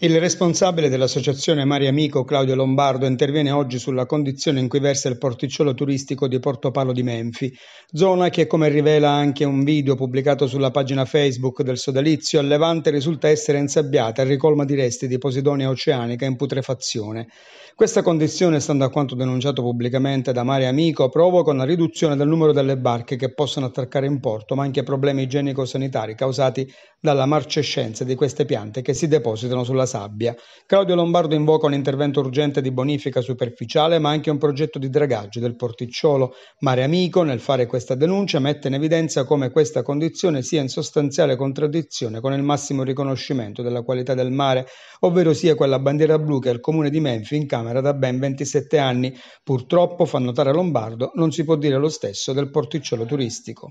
Il responsabile dell'associazione Mari Amico, Claudio Lombardo, interviene oggi sulla condizione in cui versa il porticciolo turistico di Porto Palo di Menfi, zona che, come rivela anche un video pubblicato sulla pagina Facebook del sodalizio, a Levante risulta essere insabbiata e ricolma di resti di posidonia oceanica in putrefazione. Questa condizione, stando a quanto denunciato pubblicamente da Mari Amico, provoca una riduzione del numero delle barche che possono attraccare in porto, ma anche problemi igienico-sanitari causati dalla marcescenza di queste piante che si depositano sulla sabbia. Claudio Lombardo invoca un intervento urgente di bonifica superficiale, ma anche un progetto di dragaggio del porticciolo. Mare Amico, nel fare questa denuncia, mette in evidenza come questa condizione sia in sostanziale contraddizione con il massimo riconoscimento della qualità del mare, ovvero sia quella bandiera blu che il comune di Menfi incamera da ben 27 anni. Purtroppo, fa notare Lombardo, non si può dire lo stesso del porticciolo turistico.